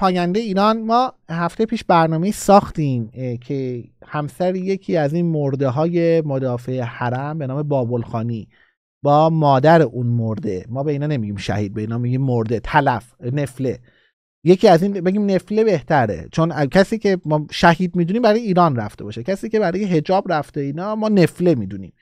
پاینده ایران ما هفته پیش برنامه ساختیم که همسر یکی از این مرده های مدافع حرم به نام بابلخانی با مادر اون مرده ما به اینا نمیگیم شهید به اینا میگیم مرده تلف نفله یکی از این بگیم نفله بهتره چون کسی که ما شهید میدونیم برای ایران رفته باشه کسی که برای هجاب رفته اینا ما نفله میدونیم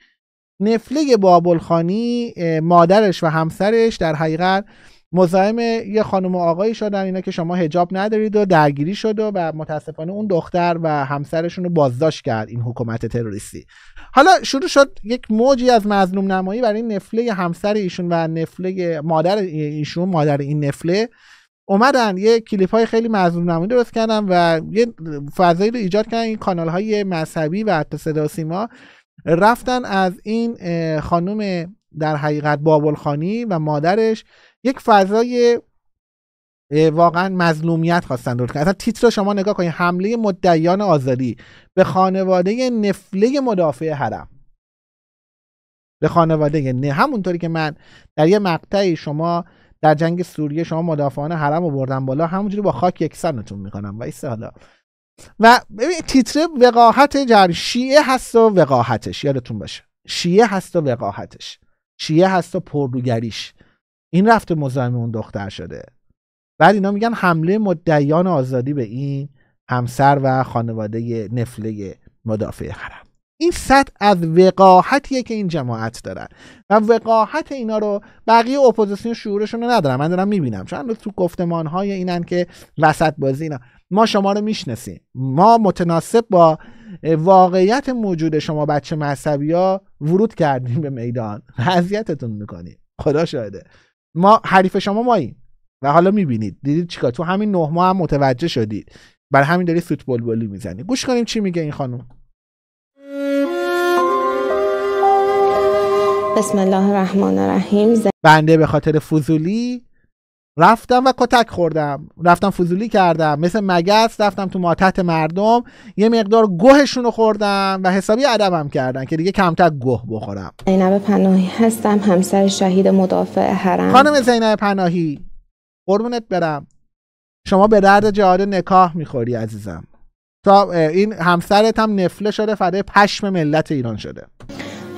نفله بابلخانی مادرش و همسرش در حقیقت مزاحم یه خانم و آقایی شدن اینا که شما هجاب ندارید و درگیری شد و متاسفانه اون دختر و همسرشون رو بازداشت کرد این حکومت تروریستی حالا شروع شد یک موجی از مظلوم نمایی برای نفله همسر ایشون و نفله مادر ایشون مادر این نفله اومدن یه کلیپ های خیلی مظلوم نمایی درست کردن و یه فضایی رو ایجاد کردن این کانال های مذهبی و حتی صدا سیما رفتن از این خانم در حقیقت بابلخانی و مادرش یک فضای واقعا مظلومیت خواستن درست کنن اصلا تیتر رو شما نگاه کنید حمله مدعیان آزادی به خانواده نفله مدافع حرم به خانواده نه همونطوری که من در یه مقطعی شما در جنگ سوریه شما مدافعان حرم رو بردن بالا همونجوری با خاک یکسانتون میکنم و حالا و ببین تیتر وقاحت جر شیعه هست و وقاحتش یادتون باشه شیعه هست و وقاحتش شیعه هست و پرروگریش این رفته مزاحم اون دختر شده بعد اینا میگن حمله مدعیان آزادی به این همسر و خانواده نفله مدافع حرم این صد از وقاحتیه که این جماعت دارن و وقاحت اینا رو بقیه اپوزیسیون شعورشون رو ندارن من دارم میبینم چون تو گفتمان های اینن که وسط بازی اینا ما شما رو میشناسیم ما متناسب با واقعیت موجود شما بچه مذهبی ها ورود کردیم به میدان اذیتتون میکنیم خدا شاهده ما حریف شما ماییم و حالا میبینید دیدید چیکار تو همین نه ماه هم متوجه شدید بر همین داری فوتبال بالی میزنی گوش کنیم چی میگه این خانم بسم الله الرحمن الرحیم بنده به خاطر فضولی رفتم و کتک خوردم رفتم فضولی کردم مثل مگس رفتم تو ماتت مردم یه مقدار گوهشون رو خوردم و حسابی ادبم کردن که دیگه کمتر گوه بخورم زینب پناهی هستم همسر شهید مدافع حرم خانم زینب پناهی قربونت برم شما به درد جهاد نکاح میخوری عزیزم تا این همسرت هم نفله شده فرده پشم ملت ایران شده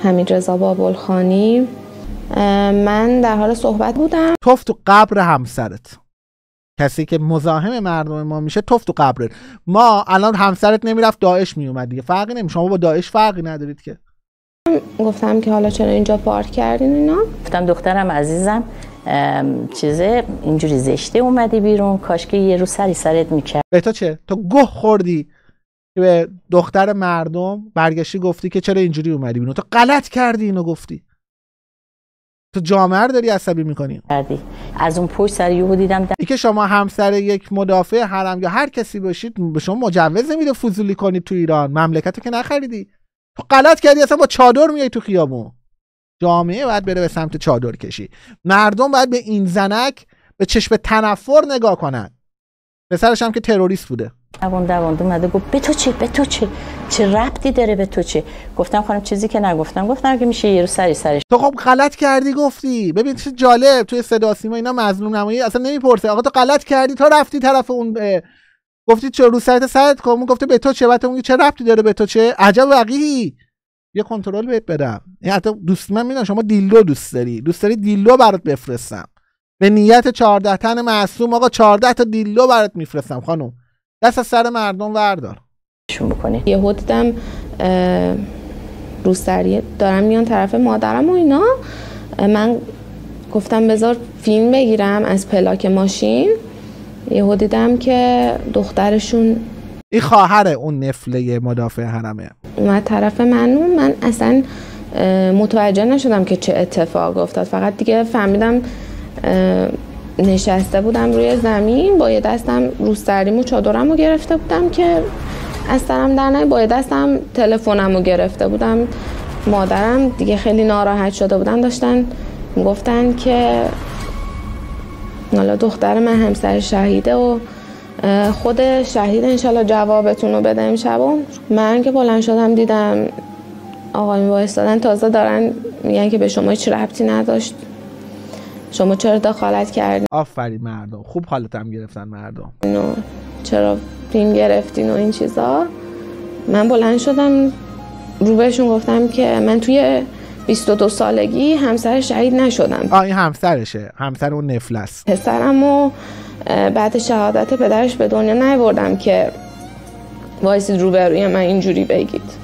همین رضا بابلخانی من در حال صحبت بودم توف تو قبر همسرت کسی که مزاحم مردم ما میشه توف تو قبره ما الان همسرت نمیرفت داعش میومد دیگه فرقی نمی شما با داعش فرقی ندارید که گفتم که حالا چرا اینجا پارک کردین اینا گفتم دخترم عزیزم چیزه اینجوری زشته اومدی بیرون کاش یه رو سری سرت میکرد به تو چه تو گه خوردی به دختر مردم برگشتی گفتی که چرا اینجوری اومدی بیرون تو غلط کردی اینو گفتی تو جامعه رو داری عصبی میکنی از اون پشت سر یهو دیدم در... که شما همسر یک مدافع حرم یا هر کسی باشید به شما مجوز نمیده فضولی کنید تو ایران مملکت که نخریدی تو غلط کردی اصلا با چادر میای تو خیابون جامعه باید بره به سمت چادر کشی مردم باید به این زنک به چشم تنفر نگاه کنن پسرش هم که تروریست بوده دوان دوان اومده گفت به تو چی به تو چی چه ربطی داره به تو چی گفتم خانم چیزی که نگفتم گفتم اگه میشه یه رو سری سرش تو خب غلط کردی گفتی ببین چه جالب توی صدا سیما اینا مظلوم نمایی اصلا نمیپرسه آقا تو غلط کردی تو رفتی طرف اون به گفتی چه رو سرت سرت گفته به تو چه بعد اون چه ربطی داره به تو چه عجب وقیحی یه کنترل بهت بدم یعنی حتی دوست من میدونم شما دیلو دوست داری دوست داری دیلو برات بفرستم به نیت 14 تن معصوم آقا 14 تا دیلو برات میفرستم خانم دست از سر مردم وردار شون یه دیدم روسری دارم میان طرف مادرم و اینا من گفتم بذار فیلم بگیرم از پلاک ماشین یه دیدم که دخترشون این خواهر اون نفله مدافع حرمه اومد طرف من من اصلا متوجه نشدم که چه اتفاق افتاد فقط دیگه فهمیدم نشسته بودم روی زمین با یه دستم روسریمو و چادرم رو گرفته بودم که از سرم در با یه دستم تلفنم رو گرفته بودم مادرم دیگه خیلی ناراحت شده بودن داشتن گفتن که حالا دختر من همسر شهیده و خود شهید انشالله جوابتون رو بده امشب من که بلند شدم دیدم آقای وایستادن تازه دارن میگن که به شما هیچ ربطی نداشت شما چرا دخالت کردین آفرین مردم خوب حالتم گرفتن مردم نو. چرا فیلم گرفتین و این چیزا من بلند شدم رو بهشون گفتم که من توی 22 سالگی همسر شهید نشدم آه این همسرشه همسر اون نفلس پسرم و بعد شهادت پدرش به دنیا نیوردم که وایسید روبروی من اینجوری بگید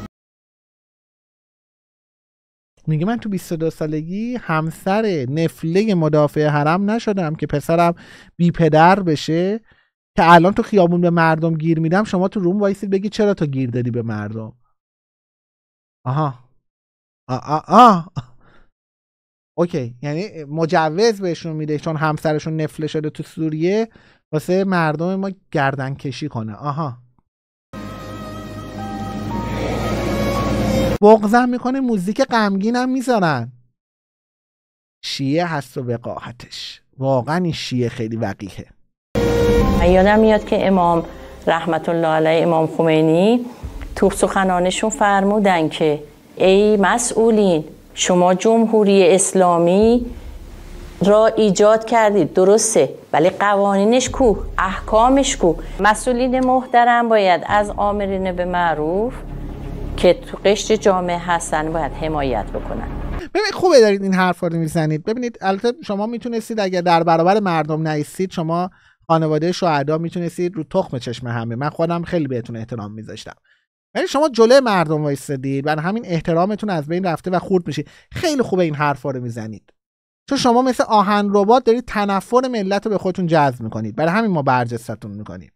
میگه من تو 22 سالگی همسر نفله مدافع حرم نشدم که پسرم بی پدر بشه که الان تو خیابون به مردم گیر میدم شما تو روم وایسید بگی چرا تو گیر دادی به مردم آها آ آ آ اوکی یعنی مجوز بهشون میده چون همسرشون نفله شده تو سوریه واسه مردم ما گردن کشی کنه آها بغزم میکنه موزیک غمگینم میذارن شیعه هست و وقاحتش واقعا این شیعه خیلی وقیهه یادم میاد که امام رحمت الله علیه امام خمینی تو سخنانشون فرمودن که ای مسئولین شما جمهوری اسلامی را ایجاد کردید درسته ولی قوانینش کو احکامش کو مسئولین محترم باید از آمرین به معروف که تو قشر جامعه هستن باید حمایت بکنن ببینید خوبه دارید این حرف رو میزنید ببینید البته شما میتونستید اگر در برابر مردم نیستید شما خانواده شهدا میتونستید رو تخم چشم همه من خودم خیلی بهتون احترام میذاشتم ولی یعنی شما جله مردم وایسادید و همین احترامتون از بین رفته و خورد میشید خیلی خوبه این حرفا رو میزنید چون شما مثل آهن ربات دارید تنفر ملت رو به خودتون جذب میکنید برای همین ما برجستتون میکنیم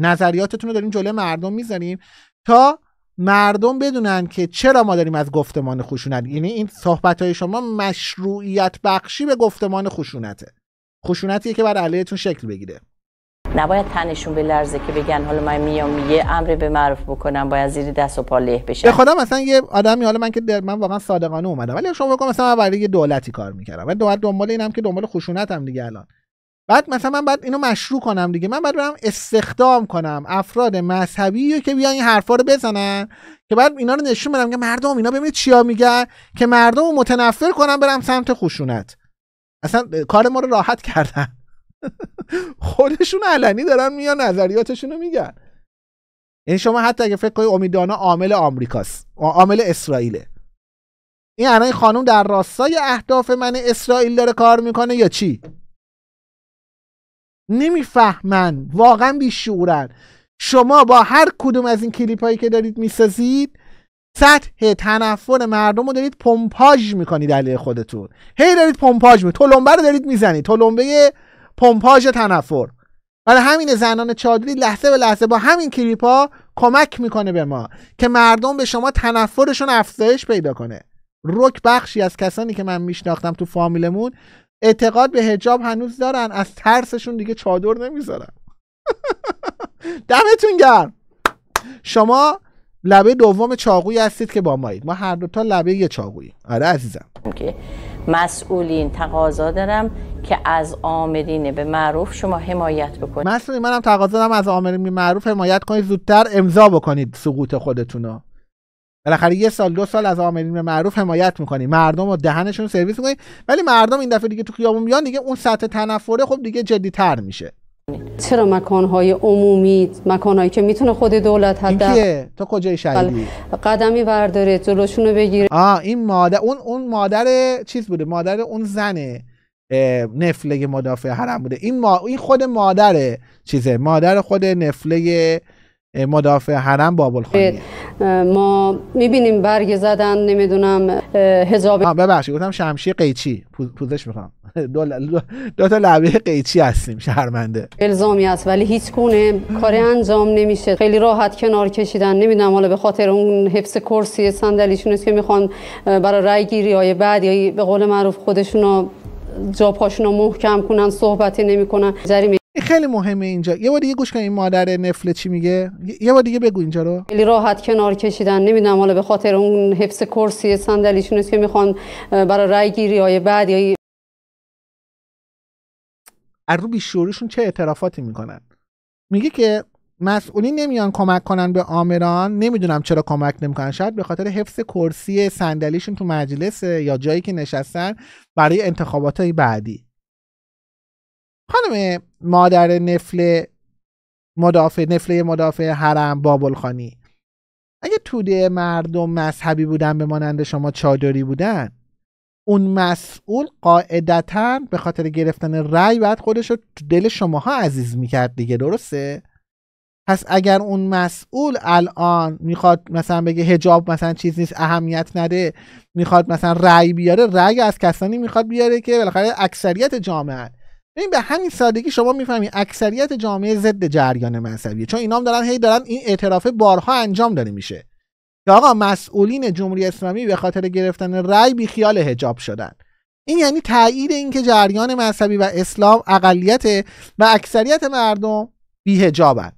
نظریاتتون رو داریم جله مردم میذاریم تا مردم بدونن که چرا ما داریم از گفتمان خشونت یعنی این صحبت های شما مشروعیت بخشی به گفتمان خشونته خشونتیه که بر علیهتون شکل بگیره نباید تنشون به لرزه که بگن حالا من میام یه امر به معروف بکنم باید زیر دست و پا له به خدا مثلا یه آدمی حالا من که من واقعا صادقانه اومدم ولی شما بگم مثلا من برای یه دولتی کار میکردم و دولت دنبال اینم که دنبال خشونتم دیگه الان بعد مثلا من باید اینو مشروع کنم دیگه من باید برم استخدام کنم افراد مذهبی که بیان این حرفا رو بزنن که بعد اینا رو نشون بدم که مردم اینا ببینید چیا میگن که مردم رو متنفر کنم برم سمت خشونت اصلا کار ما رو راحت کردن خودشون علنی دارن میان نظریاتشون رو میگن یعنی شما حتی اگه فکر کنید امیدانا عامل آمریکاست عامل اسرائیله این الان خانم در راستای اهداف من اسرائیل داره کار میکنه یا چی نمیفهمن واقعا بیشعورن شما با هر کدوم از این کلیپ هایی که دارید میسازید سطح تنفر مردم رو دارید پمپاژ میکنید علیه خودتون هی دارید پمپاژ می تلمبه رو دارید میزنید تلمبه پمپاژ تنفر برای همین زنان چادری لحظه به لحظه با همین کلیپ ها کمک میکنه به ما که مردم به شما تنفرشون افزایش پیدا کنه رک بخشی از کسانی که من میشناختم تو فامیلمون اعتقاد به هجاب هنوز دارن از ترسشون دیگه چادر نمیذارن دمتون گرم شما لبه دوم چاقوی هستید که با مایید ما هر تا لبه یه چاقویی آره عزیزم مسئولین تقاضا دارم که از آمرین به معروف شما حمایت بکنید مسئولین منم تقاضا دارم از آمرین به معروف حمایت کنید زودتر امضا بکنید سقوط خودتونو بالاخره یه سال دو سال از عاملین معروف حمایت میکنی مردم رو دهنشون سرویس میکنی ولی مردم این دفعه دیگه تو خیابون میان دیگه اون سطح تنفره خب دیگه جدی تر میشه چرا مکانهای عمومی مکانهایی که میتونه خود دولت حد این کیه؟ تا کجای بله، شهیدی قدمی برداره جلوشونو بگیره آ این مادر اون اون مادر چیز بوده مادر اون زنه نفله مدافع حرم بوده این, این خود مادر چیزه مادر خود نفله مدافع حرم بابل خانیه بله. ما میبینیم برگ زدن نمیدونم هجاب ببخشید گفتم شمشی قیچی پوزش میخوام دو, ل... دو تا لبه قیچی هستیم شرمنده الزامی است ولی هیچ کنه کار انجام نمیشه خیلی راحت کنار کشیدن نمیدونم حالا به خاطر اون حفظ کرسی صندلیشون است که میخوان برای رای گیری های بعد یا به قول معروف خودشون جا پاشون محکم کنن صحبتی نمیکنن جریمه خیلی مهمه اینجا یه بار دیگه گوش کن این مادر نفله چی میگه یه بار دیگه بگو اینجا رو خیلی راحت کنار کشیدن نمیدونم حالا به خاطر اون حفظ کرسی صندلیشون که میخوان برای رای های بعد یا از رو بیشوریشون چه اعترافاتی میکنن میگه که مسئولین نمیان کمک کنن به آمران نمیدونم چرا کمک نمیکنن شاید به خاطر حفظ کرسی صندلیشون تو مجلس یا جایی که نشستن برای انتخابات بعدی خانم مادر نفل مدافع نفله مدافع حرم بابلخانی اگه توده مردم مذهبی بودن به مانند شما چادری بودن اون مسئول قاعدتا به خاطر گرفتن رأی بعد خودش رو دل دل شماها عزیز میکرد دیگه درسته پس اگر اون مسئول الان میخواد مثلا بگه هجاب مثلا چیز نیست اهمیت نده میخواد مثلا رأی بیاره رأی از کسانی میخواد بیاره که بالاخره اکثریت جامعه این به همین سادگی شما میفهمید اکثریت جامعه ضد جریان مذهبیه چون اینام دارن هی دارن این اعتراف بارها انجام داره میشه که آقا مسئولین جمهوری اسلامی به خاطر گرفتن رأی خیال حجاب شدن این یعنی تایید اینکه جریان مذهبی و اسلام اقلیت و اکثریت مردم بیهجابن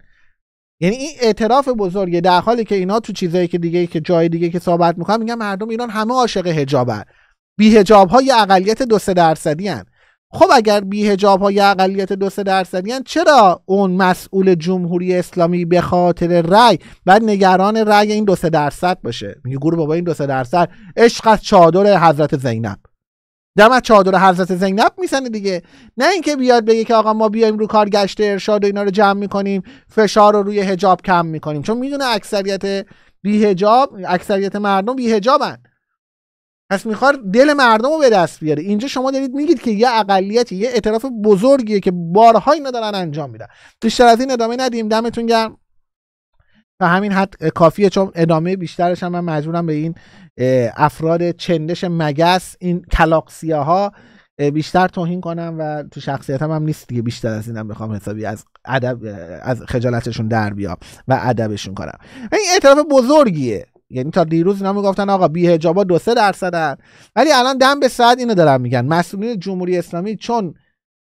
یعنی این اعتراف بزرگه در حالی که اینا تو چیزایی که دیگه که جای دیگه که صحبت میکنن میگن مردم ایران همه عاشق حجابن بی حجاب های اقلیت دو سه درصدی هن. خب اگر بیهجاب های اقلیت دو سه درصدی چرا اون مسئول جمهوری اسلامی به خاطر رأی و نگران رأی این دو سه درصد باشه میگه گروه بابا این دو سه درصد عشق از چادر حضرت زینب دم از چادر حضرت زینب میزنه دیگه نه اینکه بیاد بگه که آقا ما بیایم رو کارگشت ارشاد و اینا رو جمع میکنیم فشار رو روی حجاب کم میکنیم چون میدونه اکثریت بیهجاب اکثریت مردم بیهجابن پس میخواد دل مردم رو به دست بیاره اینجا شما دارید میگید که یه اقلیتی یه اعتراف بزرگیه که اینا دارن انجام میدن بیشتر از این ادامه ندیم دمتون گرم و همین حد کافیه چون ادامه بیشترش هم من مجبورم به این افراد چندش مگس این کلاقسیه ها بیشتر توهین کنم و تو شخصیتم هم نیست دیگه بیشتر از اینم بخوام حسابی از ادب از خجالتشون در بیام و ادبشون کنم این اعتراف بزرگیه یعنی تا دیروز اینا میگفتن آقا بی حجابا دو سه درصدن ولی الان دم به ساعت اینو دارن میگن مسئولین جمهوری اسلامی چون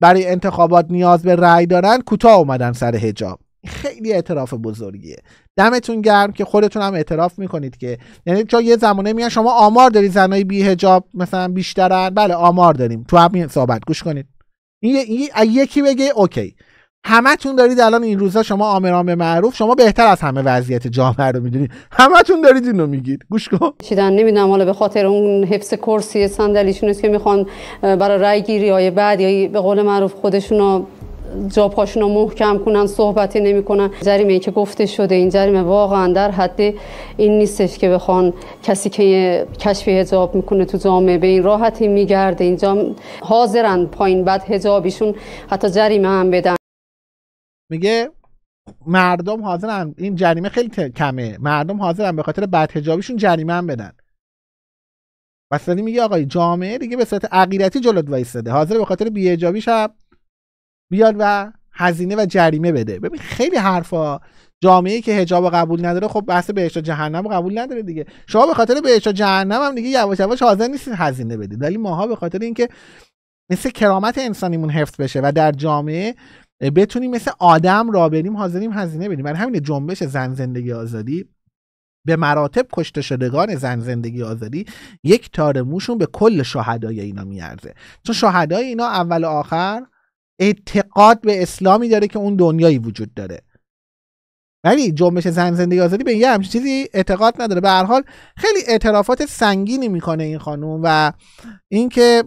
برای انتخابات نیاز به رأی دارن کوتاه اومدن سر حجاب خیلی اعتراف بزرگیه دمتون گرم که خودتون هم اعتراف میکنید که یعنی چون یه زمانه میان شما آمار داری زنای بی حجاب مثلا بیشترن بله آمار داریم تو همین صحبت گوش کنید این یکی بگه اوکی تون دارید الان این روزا شما آمران به معروف شما بهتر از همه وضعیت جامعه رو میدونید تون دارید اینو میگید گوش کن چیدن نمیدونم حالا به خاطر اون حفظ کرسی صندلیشون است که میخوان برای رای گیری های بعد یا به قول معروف خودشون جا پاشون رو محکم کنن صحبتی نمیکنن جریمه که گفته شده این جریمه واقعا در حد این نیستش که بخوان کسی که کشف هجاب میکنه تو جامعه به این راحتی میگرده اینجا حاضرن پایین بعد هجابیشون حتی جریمه هم بدن میگه مردم حاضرن این جریمه خیلی کمه مردم حاضرن به خاطر بدهجابیشون جریمه هم بدن بسیاری میگه آقای جامعه دیگه به صورت عقیرتی جلوت وایستده حاضر به خاطر بیهجابیش هم بیاد و هزینه و جریمه بده ببین خیلی حرفا جامعه که حجاب قبول نداره خب بحث بهشت و جهنم قبول نداره دیگه شما به خاطر بهشت و جهنم هم دیگه یواش یواش حاضر نیستین هزینه بدید ولی ماها به خاطر اینکه مثل کرامت انسانیمون حفظ بشه و در جامعه بتونیم مثل آدم را بریم حاضریم هزینه بریم برای همین جنبش زن زندگی آزادی به مراتب کشته شدگان زن زندگی آزادی یک تار موشون به کل شهدای اینا میارزه چون شهدای اینا اول و آخر اعتقاد به اسلامی داره که اون دنیایی وجود داره ولی جنبش زن زندگی آزادی به یه همچین چیزی اعتقاد نداره به هر حال خیلی اعترافات سنگینی میکنه این خانوم و اینکه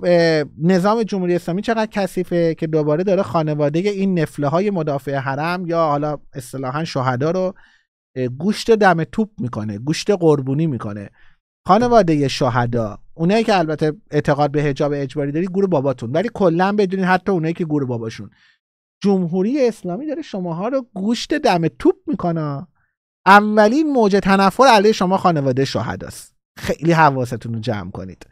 نظام جمهوری اسلامی چقدر کثیفه که دوباره داره خانواده این نفله های مدافع حرم یا حالا اصطلاحا شهدا رو گوشت دم توپ میکنه گوشت قربونی میکنه خانواده شهدا اونایی که البته اعتقاد به حجاب اجباری داری گروه باباتون ولی کلا بدونین حتی اونایی که گروه باباشون جمهوری اسلامی داره شماها رو گوشت دم توپ میکنه اولین موج تنفر علیه شما خانواده شهداست خیلی حواستون رو جمع کنید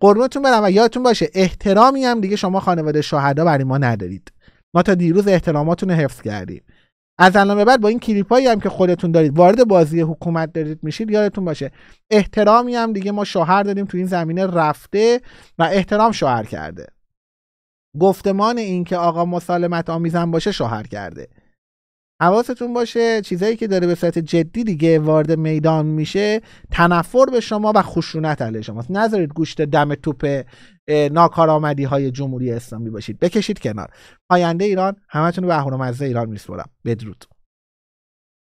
قربونتون برم و یادتون باشه احترامی هم دیگه شما خانواده شهدا برای ما ندارید ما تا دیروز احتراماتون رو حفظ کردیم از الان به بعد با این کلیپایی هم که خودتون دارید وارد بازی حکومت دارید میشید یادتون باشه احترامی هم دیگه ما شوهر داریم تو این زمینه رفته و احترام شوهر کرده گفتمان این که آقا مسالمت آمیزن باشه شوهر کرده حواستون باشه چیزایی که داره به صورت جدی دیگه وارد میدان میشه تنفر به شما و خشونت علیه شماست نذارید گوشت دم توپ ناکارآمدی های جمهوری اسلامی باشید بکشید کنار آینده ایران همتون به اهورامزه ایران میسپرم بدرود